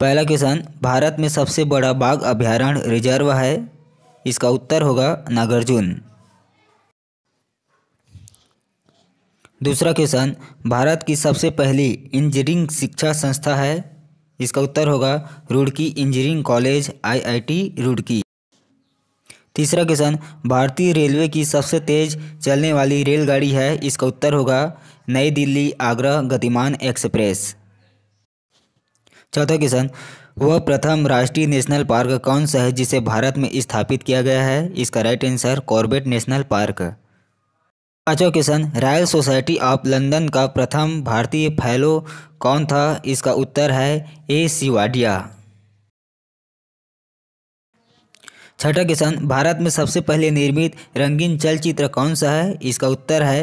पहला क्वेश्चन भारत में सबसे बड़ा बाघ अभ्यारण्य रिजर्व है इसका उत्तर होगा नागार्जुन दूसरा क्वेश्चन भारत की सबसे पहली इंजीनियरिंग शिक्षा संस्था है इसका उत्तर होगा Roorkee engineering college IIT Roorkee तीसरा क्वेश्चन भारतीय रेलवे की सबसे तेज चलने वाली रेलगाड़ी है इसका उत्तर होगा नई दिल्ली आगरा गतिमान एक्सप्रेस चौथा क्वेश्चन वह प्रथम राष्ट्रीय नेशनल पार्क कौन सा है जिसे भारत में स्थापित किया गया है इसका right answer Corbett National Park पांचवा question Royal Society of London का प्रथम भारतीय फैलो कौन था इसका उत्तर है ए सिवाडिया छठा क्वेश्चन भारत में सबसे पहले निर्मित रंगीन चलचित्र कौन सा है इसका उत्तर है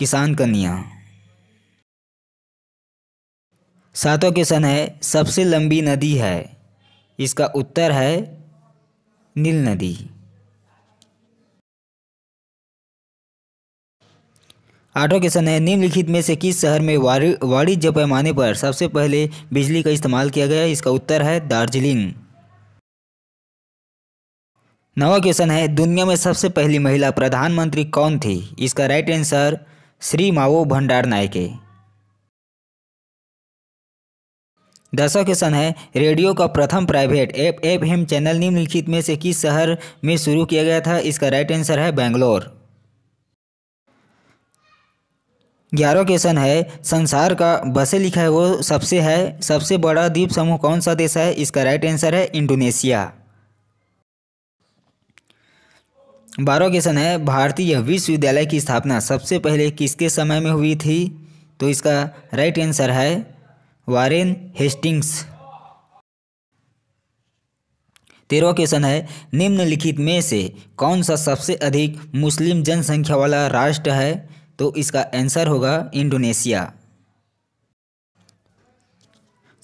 किसान कन्या सातों क्वेश्चन है सबसे लंबी नदी है इसका उत्तर है नील नदी आठों क्वेश्चन है निम्नलिखित में से किस शहर में वाणिज्य पैमाने पर सबसे पहले बिजली का इस्तेमाल किया गया इसका उत्तर है दार्जिलिंग नवा क्वेश्चन है दुनिया में सबसे पहली महिला प्रधानमंत्री कौन थी इसका राइट आंसर श्री माओ भंडार नायके दसवा क्वेश्चन है रेडियो का प्रथम private F F M channel निम्नलिखित में से किस शहर में शुरू किया गया था इसका राइट आंसर है बेंगलोर ग्यारह क्वेश्चन है संसार का बसे लिखा है वो सबसे है सबसे बड़ा द्वीप समूह कौन सा देश है इसका राइट आंसर है इंडोनेशिया बारह क्वेश्चन है भारतीय विश्वविद्यालय की स्थापना सबसे पहले किसके समय में हुई थी तो इसका राइट आंसर है वारेन हेस्टिंग्स तेरवा क्वेश्चन है निम्नलिखित में से कौन सा सबसे अधिक मुस्लिम जनसंख्या वाला राष्ट्र है तो इसका आंसर होगा इंडोनेशिया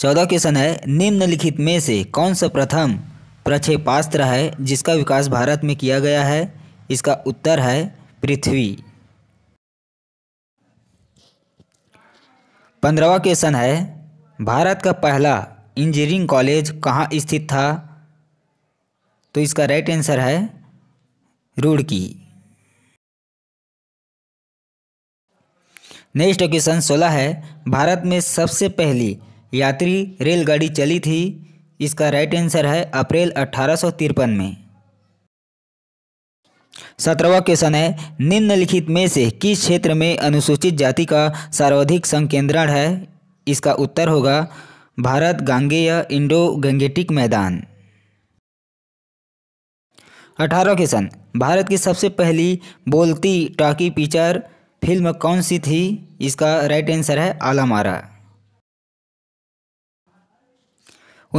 चौदह क्वेश्चन है निम्नलिखित में से कौन सा प्रथम प्रक्षेपास्त्र है जिसका विकास भारत में किया गया है इसका उत्तर है पृथ्वी पंद्रहवा क्वेश्चन है भारत का पहला इंजीनियरिंग कॉलेज कहाँ स्थित था तो इसका राइट आंसर है रुड़की नेक्स्ट क्वेश्चन सोलह है भारत में सबसे पहली यात्री रेलगाड़ी चली थी इसका राइट आंसर है अप्रैल अठारह में सत्रहवा क्वेश्चन है निम्नलिखित में से किस क्षेत्र में अनुसूचित जाति का सर्वाधिक संकेंद्रण है इसका उत्तर होगा भारत गांगेय इंडो गंगेटिक मैदान अठारह क्वेश्चन भारत की सबसे पहली बोलती टाकी पिक्चर फिल्म कौन सी थी इसका राइट आंसर है आलामारा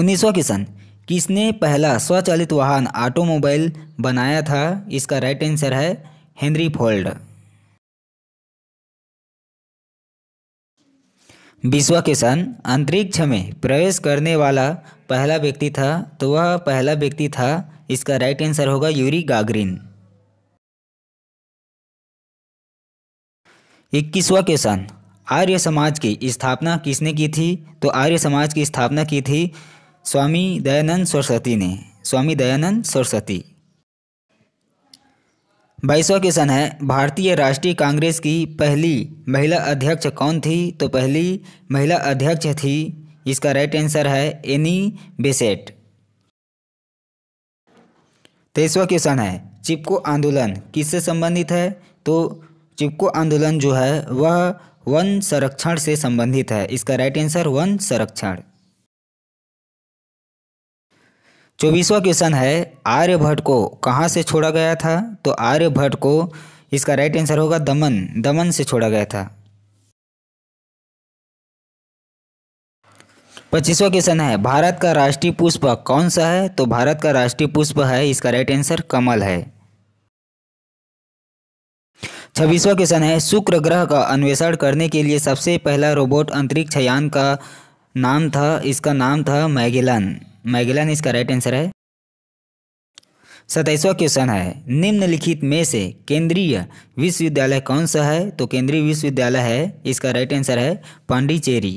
उन्नीसवा क्वेश्चन किसने पहला स्वचालित वाहन ऑटोमोबाइल बनाया था इसका राइट आंसर है हेनरी फोल्ड बीसवा किसान अंतरिक्ष में प्रवेश करने वाला पहला व्यक्ति था तो वह पहला व्यक्ति था इसका राइट आंसर होगा यूरी गागरिन इक्कीसवा क्वेश्चन आर्य समाज की स्थापना किसने की थी तो आर्य समाज की स्थापना की थी स्वामी दयानंद सरस्वती ने स्वामी दयानंद सरस्वती बाईसवा क्वेश्चन है भारतीय राष्ट्रीय कांग्रेस की पहली महिला अध्यक्ष कौन थी तो पहली महिला अध्यक्ष थी इसका राइट आंसर है एनी बेसेट तेईसवा क्वेश्चन है चिपको आंदोलन किससे संबंधित है तो चिपको आंदोलन जो है वह वन संरक्षण से संबंधित है इसका राइट आंसर वन संरक्षण चौबीसवा क्वेश्चन है आर्यभट्ट को कहाँ से छोड़ा गया था तो आर्यभट्ट को इसका राइट आंसर होगा दमन दमन से छोड़ा गया था पच्चीसवा क्वेश्चन है भारत का राष्ट्रीय पुष्प कौन सा है तो भारत का राष्ट्रीय पुष्प है इसका राइट आंसर कमल है छब्बीसवा क्वेश्चन है शुक्र ग्रह का अन्वेषण करने के लिए सबसे पहला रोबोट अंतरिक्ष यान का नाम था इसका नाम था मैगेलन मैगेलन इसका राइट आंसर है सताइसवा क्वेश्चन है निम्नलिखित में से केंद्रीय विश्वविद्यालय कौन सा है तो केंद्रीय विश्वविद्यालय है इसका राइट आंसर है पांडिचेरी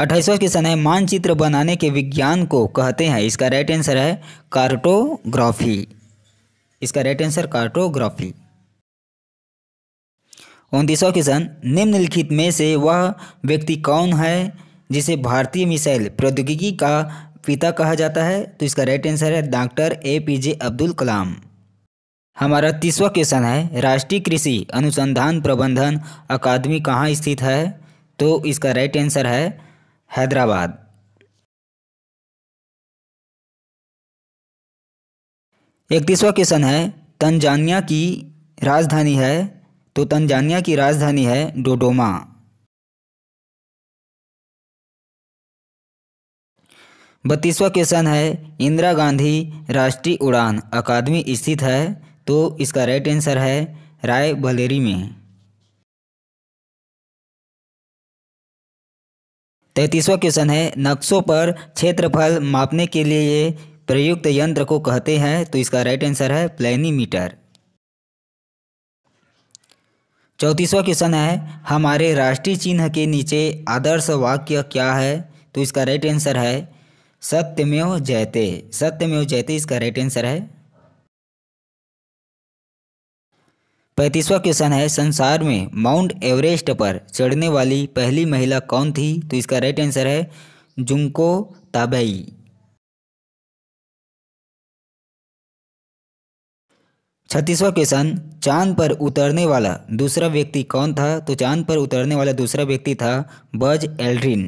अट्ठाईसवा क्वेश्चन है मानचित्र बनाने के विज्ञान को कहते हैं इसका राइट आंसर है कार्टोग्राफी इसका राइट आंसर कार्टोग्राफी उनतीसवा क्वेश्चन निम्नलिखित में से वह व्यक्ति कौन है जिसे भारतीय मिसाइल प्रौद्योगिकी का पिता कहा जाता है तो इसका राइट आंसर है doctor A P J Abdul Kalam हमारा तीसवा क्वेश्चन है राष्ट्रीय कृषि अनुसंधान प्रबंधन अकादमी कहाँ स्थित है तो इसका राइट आंसर है हैदराबाद इकतीसवा क्वेश्चन है तंजानिया की राजधानी है तो तंजानिया की राजधानी है डोडोमा बत्तीसवा क्वेश्चन है इंदिरा गांधी राष्ट्रीय उड़ान अकादमी स्थित है तो इसका राइट आंसर है राय बलेरी में तैतीसवा क्वेश्चन है नक्शों पर क्षेत्रफल मापने के लिए प्रयुक्त यंत्र को कहते हैं तो इसका राइट आंसर है प्लेनीमीटर चौंतीसवा क्वेश्चन है हमारे राष्ट्रीय चिन्ह के नीचे आदर्श वाक्य क्या है तो इसका राइट आंसर है सत्यमेव जयते सत्यमेव जयते इसका राइट आंसर है पैंतीसवा क्वेश्चन है संसार में माउंट एवरेस्ट पर चढ़ने वाली पहली महिला कौन थी तो इसका राइट आंसर है जुंको ताबेई छत्तीसवा क्वेश्चन चांद पर उतरने वाला दूसरा व्यक्ति कौन था तो चांद पर उतरने वाला दूसरा व्यक्ति था बज एल्ड्रिन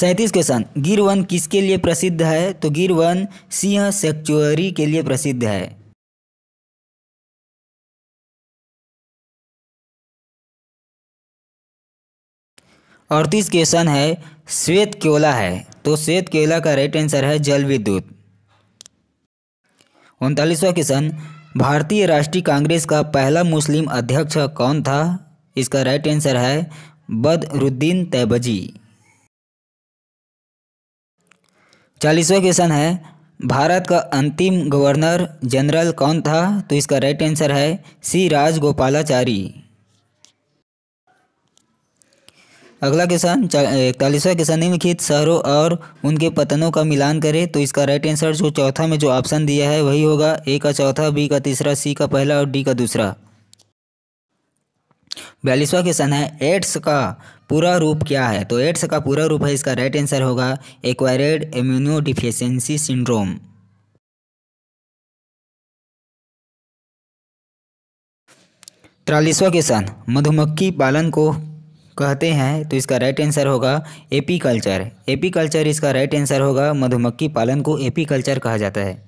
सैंतीस क्वेश्चन गिर वन किसके लिए प्रसिद्ध है तो गिर वन सिंह सेक्चुअरी के लिए प्रसिद्ध है अड़तीस क्वेश्चन है श्वेत क्योला है तो श्वेत केला का राइट आंसर है जल विद्युत उनतालीसवा क्वेश्चन भारतीय राष्ट्रीय कांग्रेस का पहला मुस्लिम अध्यक्ष कौन था इसका राइट आंसर है बदरुद्दीन तैबजी चालीसवा क्वेश्चन है भारत का अंतिम गवर्नर जनरल कौन था तो इसका राइट आंसर है सी राजगोपालाचारी अगला क्वेश्चन इकतालीसवा क्वेश्चन निम्नलिखित शहरों और उनके पतनों का मिलान करें तो इसका राइट आंसर जो चौथा में जो ऑप्शन दिया है वही होगा ए का चौथा बी का तीसरा सी का पहला और डी का दूसरा बयालीसवा क्वेश्चन है एड्स का पूरा रूप क्या है तो एड्स का पूरा रूप है इसका राइट आंसर होगा एक्वायरेड इम्यूनो डिफिशेंसी सिंड्रोम तिरालीसवा क्वेश्चन मधुमक्खी पालन को कहते हैं तो इसका राइट आंसर होगा एपी कल्चर एपी कल्चर इसका राइट आंसर होगा मधुमक्खी पालन को एपी कल्चर कहा जाता है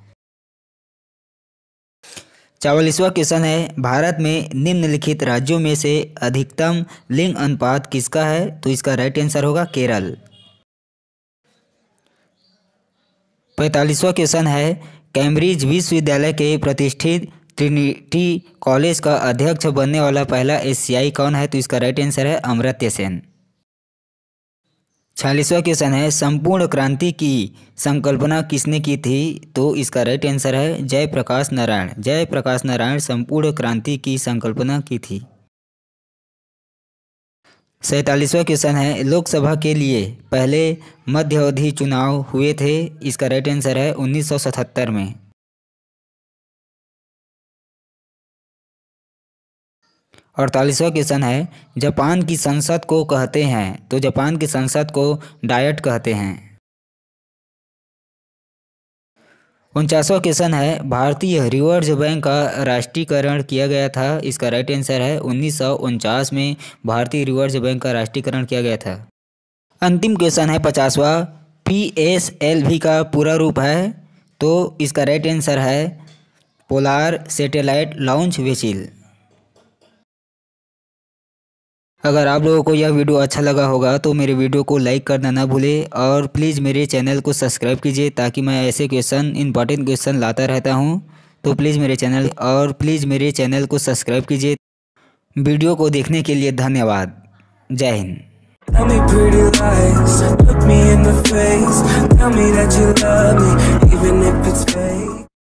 चावलिसवा क्वेश्चन है भारत में निम्नलिखित राज्यों में से अधिकतम लिंग अनुपात किसका है तो इसका राइट आंसर होगा केरल पैंतालीसवा क्वेश्चन है कैम्ब्रिज विश्वविद्यालय के प्रतिष्ठित ट्रिनिटी कॉलेज का अध्यक्ष बनने वाला पहला एशियाई कौन है तो इसका राइट आंसर है अमृत्य सेन छियालीसवा क्वेश्चन है संपूर्ण क्रांति की संकल्पना किसने की थी तो इसका राइट आंसर है जयप्रकाश नारायण जयप्रकाश नारायण संपूर्ण क्रांति की संकल्पना की थी सैतालीसवा क्वेश्चन है लोकसभा के लिए पहले मध्यावधि चुनाव हुए थे इसका राइट आंसर है 1977 में अड़तालीसवा क्वेश्चन है जापान की संसद को कहते हैं तो जापान की संसद को डायट कहते हैं उनचासवा क्वेश्चन है भारतीय रिवर्स बैंक का राष्ट्रीयकरण किया गया था इसका राइट आंसर है उन्नीस में भारतीय रिवर्स बैंक का राष्ट्रीयकरण किया गया था अंतिम क्वेश्चन है पचासवा पी एस एल वी का पूरा रूप है तो इसका राइट आंसर है पोलार सैटेलाइट लॉन्च वेसिल अगर आप लोगों को यह वीडियो अच्छा लगा होगा तो मेरे वीडियो को लाइक करना ना भूले और प्लीज़ मेरे चैनल को सब्सक्राइब कीजिए ताकि मैं ऐसे क्वेश्चन इंपॉर्टेंट क्वेश्चन लाता रहता हूँ तो प्लीज़ मेरे चैनल और प्लीज़ मेरे चैनल को सब्सक्राइब कीजिए वीडियो को देखने के लिए धन्यवाद जय Hind Tell me pretty lies, look me in the face Tell me that you love me, even if it's fake